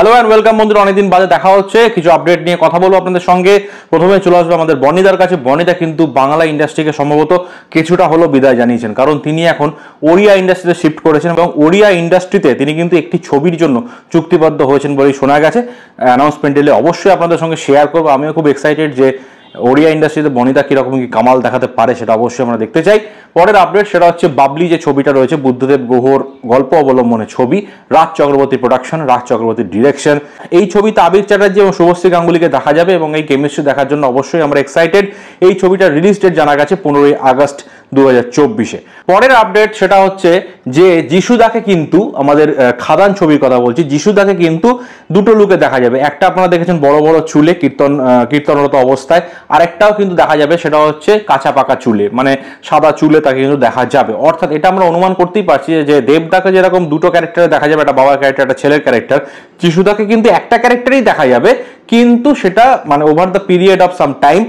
hello and welcome বন্ধুরা অনেকদিন বাদে দেখা হচ্ছে কিছু আপডেট নিয়ে কথা বলবো আপনাদের সঙ্গে প্রথমে চলে আসবে আমাদের বনিদার কাছে বনিদা কিন্তু বাংলা ইন্ডাস্ট্রিকে সম্ভবত কিছুটা হলো বিদায় জানিয়েছেন কারণ তিনি এখন ওড়িয়া ইন্ডাস্ট্রিতে শিফট করেছেন এবং ওড়িয়া ইন্ডাস্ট্রিতে তিনি কিন্তু একটি ছবির জন্য চুক্তিবদ্ধ হয়েছেন বলেই শোনা গেছে অ্যানাউন্সমেন্ট এলে অবশ্যই আপনাদের সঙ্গে শেয়ার করবো আমিও খুব এক্সাইটেড যে ওড়িয়া ইন্ডাস্ট্রিতে বনিতা কীরকম কি কামাল দেখাতে পারে সেটা অবশ্যই আমরা দেখতে চাই পরের আপডেট সেটা হচ্ছে বাবলি যে ছবিটা রয়েছে বুদ্ধদেব গুহর গল্প অবলম্বনে ছবি রাজ চক্রবর্তী প্রোডাকশন রাজ চক্রবর্তীর ডিরেকশন এই ছবিতে আবির চ্যাটার্জি এবং শুভশ্রী গাঙ্গুলিকে দেখা যাবে এবং এই কেমিস্ট্রি দেখার জন্য অবশ্যই আমরা এক্সাইটেড এই ছবিটা রিলিজ ডেট জানা গেছে পনেরোই আগস্ট দু পরের আপডেট সেটা হচ্ছে যে যিশুদাকে কিন্তু আমাদের খাদান ছবির কথা বলছি যিশুদাকে কিন্তু দুটো লুকে দেখা যাবে একটা আপনারা দেখেছেন বড় বড় চুলে কীর্তন কীর্তনরত অবস্থায় একটাও কিন্তু দেখা যাবে সেটা হচ্ছে কাঁচা পাকা চুলে মানে সাদা চুলে তাকে কিন্তু দেখা যাবে অর্থাৎ এটা আমরা অনুমান করতেই পারছি যে দেবদাকে যেরকম দুটো ক্যারেক্টারে দেখা যাবে একটা বাবার ক্যারেক্টার একটা ছেলের ক্যারেক্টার যিশুদাকে কিন্তু একটা ক্যারেক্টারেই দেখা যাবে কিন্তু সেটা মানে over the period of some time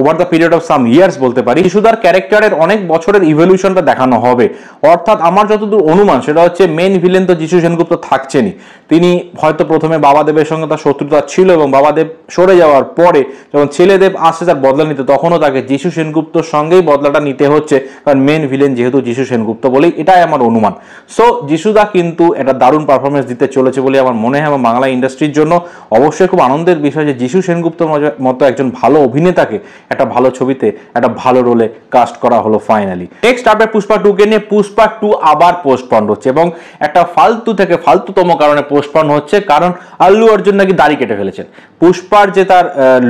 over the period of some years বলতে পারি যিশুদার ক্যারেক্টারের অনেক বছরের ইভলিউশনটা দেখানো হবে অর্থাৎ আমার যতদূর অনুমান সেটা হচ্ছে মেন ভিলেন তো যিশু সেনগুপ্ত থাকছেনই তিনি হয় হয়তো প্রথমে বাবাদেবের সঙ্গে তার শত্রুতা ছিল এবং বাবাদেব সরে যাওয়ার পরে যখন ছেলেদেব আসছে তার বদলা নিতে তখনও তাকে যিশু সেনগুপ্তর সঙ্গেই বদলাটা নিতে হচ্ছে কারণ মেন ভিলেন যেহেতু যিশু সেনগুপ্ত বলেই এটাই আমার অনুমান সো যিশুদা কিন্তু এটা দারুণ পারফরমেন্স দিতে চলেছে বলে আমার মনে হয় আমার বাংলা ইন্ডাস্ট্রির জন্য অবশ্যই খুব আনন্দের বিষয় যে যিশু সেনগুপ্তর মতো একজন ভালো অভিনেতাকে একটা ভালো ছবিতে একটা ভালো রোলে কাস্ট করা হলো ফাইনালি নেক্সট আপনার পুষ্পা টুকে নিয়ে পুষ্পা টু আবার পোস্টপন্ড হচ্ছে এবং একটা ফালতু থেকে ফালতুতম কারণে পোস্টপন্ড হচ্ছে কারণ আল্লু অর্জুন নাকি দাড়ি কেটে ফেলেছেন পুষ্পার যে তার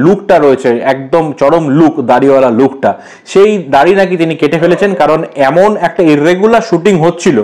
লুকটা রয়েছে একদম চরম লুক দাড়িওয়ালা লুকটা সেই দাড়ি নাকি তিনি কেটে ফেলেছেন কারণ এমন একটা ইরেগুলার শুটিং হচ্ছিল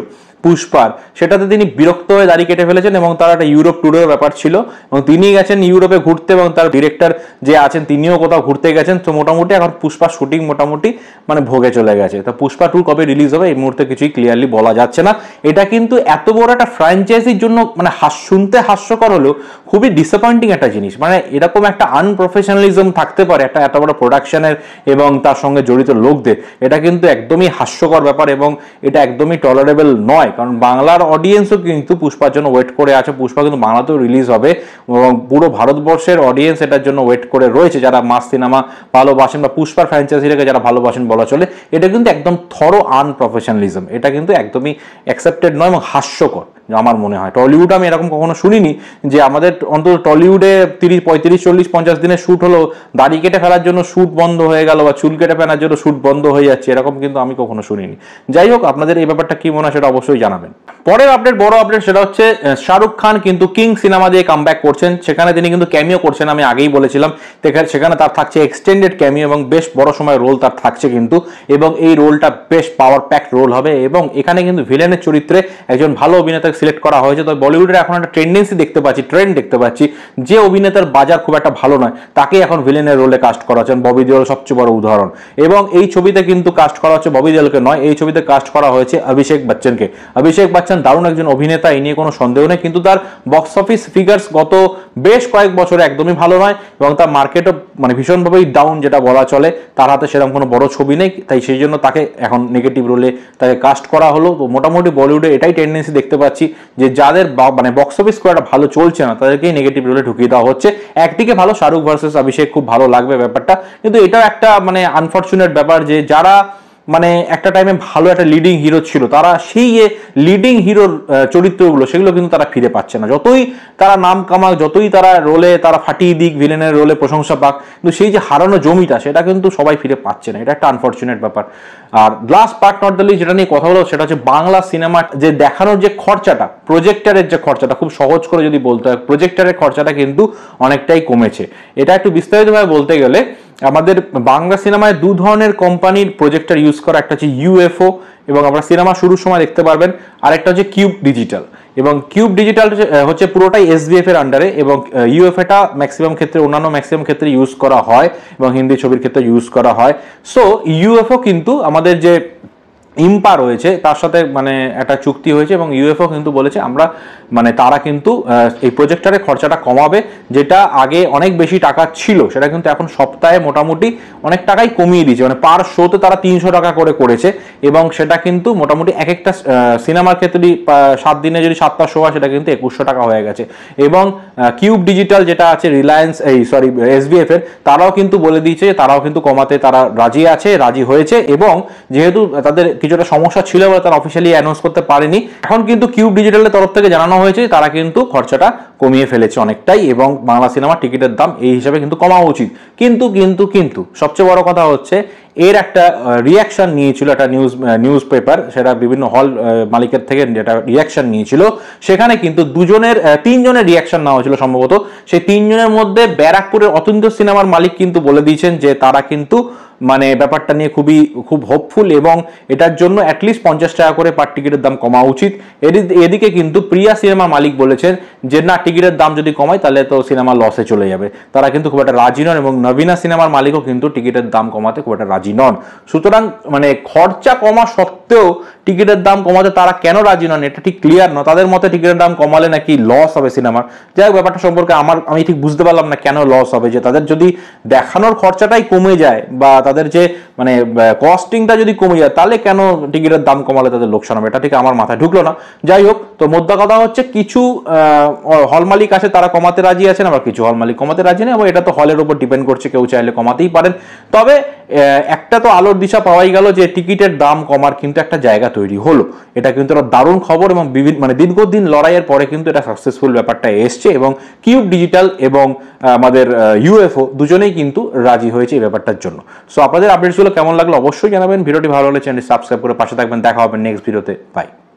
পুষ্পার সেটাতে তিনি বিরক্ত হয়ে দাড়ি কেটে ফেলেছেন এবং তার একটা ইউরোপ ট্যুরের ব্যাপার ছিল এবং তিনি গেছেন ইউরোপে ঘুরতে এবং তার ডিরেক্টর যে আছেন তিনিও কোথাও ঘুরতে গেছেন তো মোটামুটি এখন পুষ্পা শুটিং মোটামুটি মানে ভোগে চলে গেছে তো পুষ্পা ট্যুর কবে রিলিজ হবে এই মুহূর্তে কিছুই ক্লিয়ারলি বলা যাচ্ছে না এটা কিন্তু এত বড় একটা ফ্র্যাঞ্চাইজির জন্য মানে হাস শুনতে হাস্যকর হলেও খুবই ডিসঅ্যাপয়েন্টিং একটা জিনিস মানে এরকম একটা আনপ্রফেশনালিজম থাকতে পারে একটা এত বড় প্রোডাকশনের এবং তার সঙ্গে জড়িত লোকদের এটা কিন্তু একদমই হাস্যকর ব্যাপার এবং এটা একদমই টলারেবল নয় হয় কারণ বাংলার অডিয়েন্সও কিন্তু পুষ্পার জন্য ওয়েট করে আছে পুষ্পা কিন্তু বাংলাতেও রিলিজ হবে এবং পুরো ভারতবর্ষের অডিয়েন্স এটার জন্য ওয়েট করে রয়েছে যারা মাস সিনেমা ভালোবাসেন বা পুষ্পার ফ্র্যাঞ্চাইজিটাকে যারা ভালোবাসেন বলা চলে এটা কিন্তু একদম থরো আনপ্রফেশনালিজম এটা কিন্তু একদমই অ্যাকসেপ্টেড নয় এবং হাস্যকর আমার মনে হয় টলিউড আমি এরকম কখনো শুনিনি যে আমাদের অন্তত টলিউডে তিরিশ পঁয়ত্রিশ চল্লিশ পঞ্চাশ দিনের শ্যুট হলো দাড়ি কেটে ফেলার জন্য শ্যুট বন্ধ হয়ে গেল বা চুল কেটে ফেলার জন্য শ্যুট বন্ধ হয়ে যাচ্ছে এরকম কিন্তু আমি কখনো শুনিনি যাই হোক আপনাদের এই ব্যাপারটা কি মনে হয় সেটা অবশ্যই জানাবেন পরের আপডেট বড় আপডেট সেটা হচ্ছে শাহরুখ খান কিন্তু কিং সিনেমা দিয়ে কাম করছেন সেখানে তিনি কিন্তু ক্যামিও করছেন আমি আগেই বলেছিলাম সেখানে তার থাকছে এক্সটেন্ডেড ক্যামিও এবং বেশ বড় সময় রোল তার থাকছে কিন্তু এবং এই রোলটা বেশ পাওয়ার প্যাক রোল হবে এবং এখানে কিন্তু ভিলেনের চরিত্রে একজন ভালো অভিনেতাকে সিলেক্ট করা হয়েছে তবে বলিউডের এখন একটা টেন্ডেন্সি দেখতে পাচ্ছি ট্রেন্ড দেখতে পাচ্ছি যে অভিনেতার বাজার খুব একটা ভালো নয় তাকে এখন ভিলেনের রোলে কাস্ট করা হচ্ছে ববি দেওয়াল সবচেয়ে বড় উদাহরণ এবং এই ছবিতে কিন্তু কাস্ট করা হচ্ছে ববি দেওয়ালকে নয় এই ছবিতে কাস্ট করা হয়েছে অভিষেক বচ্চনকে অভিষেক বচ্চন পাচ্ছেন দারুণ একজন অভিনেতা এই নিয়ে কোনো সন্দেহ নেই কিন্তু তার বক্স অফিস ফিগার্স গত বেশ কয়েক বছরে একদমই ভালো নয় এবং তার মার্কেটও মানে ভীষণভাবেই ডাউন যেটা বলা চলে তার হাতে সেরকম কোনো বড় ছবি নেই তাই সেই জন্য তাকে এখন নেগেটিভ রোলে তাকে কাস্ট করা হলো তো মোটামুটি বলিউডে এটাই টেন্ডেন্সি দেখতে পাচ্ছি যে যাদের মানে বক্স অফিস খুব একটা ভালো চলছে না তাদেরকেই নেগেটিভ রোলে ঢুকিয়ে দেওয়া হচ্ছে একদিকে ভালো শাহরুখ ভার্সেস অভিষেক খুব ভালো লাগবে ব্যাপারটা কিন্তু এটাও একটা মানে আনফর্চুনেট ব্যাপার যে যারা মানে একটা টাইমে ভালো একটা লিডিং হিরো ছিল তারা সেই লিডিং হিরোর চরিত্রগুলো সেগুলো কিন্তু তারা ফিরে পাচ্ছে না যতই তারা নাম কামাক যতই তারা রোলে তারা ফাটিয়ে দিক ভিলেনের রোলে প্রশংসা পাক কিন্তু সেই যে হারানো জমিটা সেটা কিন্তু সবাই ফিরে পাচ্ছে না এটা একটা আনফর্চুনেট ব্যাপার আর লাস্ট পার্ট নট দ্য যেটা নিয়ে কথা হলো সেটা হচ্ছে বাংলা সিনেমা যে দেখানোর যে খরচাটা প্রজেক্টারের যে খরচাটা খুব সহজ করে যদি বলতে হয় প্রজেক্টারের খরচাটা কিন্তু অনেকটাই কমেছে এটা একটু বিস্তারিতভাবে বলতে গেলে আমাদের বাংলা সিনেমায় দু ধরনের কোম্পানির প্রজেক্টার ইউজ করা একটা হচ্ছে ইউএফও এবং আমরা সিনেমা শুরুর সময় দেখতে পারবেন আর একটা হচ্ছে কিউব ডিজিটাল এবং কিউব ডিজিটাল হচ্ছে পুরোটাই এসবিএফ এর আন্ডারে এবং ইউএফএটা ম্যাক্সিমাম ক্ষেত্রে অন্যান্য ম্যাক্সিমাম ক্ষেত্রে ইউজ করা হয় এবং হিন্দি ছবির ক্ষেত্রে ইউজ করা হয় সো ইউএফও কিন্তু আমাদের যে ইম্পা রয়েছে তার সাথে মানে একটা চুক্তি হয়েছে এবং ইউএফও কিন্তু বলেছে আমরা মানে তারা কিন্তু এই প্রজেক্টারের খরচাটা কমাবে যেটা আগে অনেক বেশি টাকা ছিল সেটা কিন্তু এখন সপ্তাহে মোটামুটি অনেক টাকাই কমিয়ে দিয়েছে মানে পার শোতে তারা তিনশো টাকা করে করেছে এবং সেটা কিন্তু মোটামুটি এক একটা সিনেমার ক্ষেত্রে সাত দিনে যদি সাতটা শো হয় সেটা কিন্তু একুশশো টাকা হয়ে গেছে এবং কিউব ডিজিটাল যেটা আছে রিলায়েন্স এই সরি এসবিএফ এর তারাও কিন্তু বলে দিয়েছে তারাও কিন্তু কমাতে তারা রাজি আছে রাজি হয়েছে এবং যেহেতু তাদের কিছুটা সমস্যা ছিল বলে তারা অফিসিয়ালি অ্যানাউন্স করতে পারেনি এখন কিন্তু কিউব ডিজিটালের তরফ থেকে জানানো হয়েছে তারা কিন্তু খরচাটা কমিয়ে ফেলেছে অনেকটাই এবং বাংলা সিনেমা টিকিটের দাম এই হিসাবে কিন্তু কমা উচিত কিন্তু কিন্তু কিন্তু সবচেয়ে বড় কথা হচ্ছে এর একটা রিয়াকশন নিয়েছিল একটা নিউজ নিউজ পেপার সেটা বিভিন্ন হল মালিকের থেকে যেটা রিয়াকশন নিয়েছিল সেখানে কিন্তু দুজনের তিনজনের রিয়াকশন নেওয়া হয়েছিল সম্ভবত সেই তিনজনের মধ্যে ব্যারাকপুরের অতন্দ্র সিনেমার মালিক কিন্তু বলে দিয়েছেন যে তারা কিন্তু মানে ব্যাপারটা নিয়ে খুবই খুব হোপফুল এবং এটার জন্য অ্যাটলিস্ট পঞ্চাশ টাকা করে পার টিকিটের দাম কমা উচিত এদিকে কিন্তু প্রিয়া সিনেমা মালিক বলেছেন যে না টিকিটের দাম যদি কমায় তাহলে তো সিনেমা লসে চলে যাবে তারা কিন্তু খুব একটা রাজি নন এবং নবীনা সিনেমার মালিকও কিন্তু টিকিটের দাম কমাতে খুব একটা রাজি নন সুতরাং মানে খরচা কমা সত্ত্বেও টিকিটের দাম কমাতে তারা কেন রাজি নন এটা ঠিক ক্লিয়ার নয় তাদের মতে টিকিটের দাম কমালে নাকি লস হবে সিনেমার যাই হোক ব্যাপারটা সম্পর্কে আমার আমি ঠিক বুঝতে পারলাম না কেন লস হবে যে তাদের যদি দেখানোর খরচাটাই কমে যায় বা তাদের যে মানে কস্টিংটা যদি কমে যায় তাহলে কেন টিকিটের দাম কমালে তাদের লোকসান হবে এটা ঠিক আমার মাথায় ঢুকলো না যাই হোক তো মোদ্দা কথা হচ্ছে কিছু হল মালিক আছে তারা কমাতে রাজি আছেন আবার কিছু হল মালিক কমাতে রাজি নেই এবং এটা তো হলের উপর ডিপেন্ড করছে কেউ চাইলে কমাতেই পারেন তবে একটা তো আলোর দিশা পাওয়াই গেল যে টিকিটের দাম কমার কিন্তু একটা জায়গা তৈরি হলো এটা কিন্তু একটা দারুণ খবর এবং বিভিন্ন মানে দিন লড়াইয়ের পরে কিন্তু এটা সাকসেসফুল ব্যাপারটা এসছে এবং কিউব ডিজিটাল এবং আমাদের ইউএফও দুজনেই কিন্তু রাজি হয়েছে এই ব্যাপারটার জন্য সো আপনাদের আপডেটসগুলো কেমন লাগলো অবশ্যই জানাবেন ভিডিওটি ভালো হলে চ্যানেলটি সাবস্ক্রাইব করে পাশে থাকবেন দেখা হবে নেক্সট ভিডিওতে বাই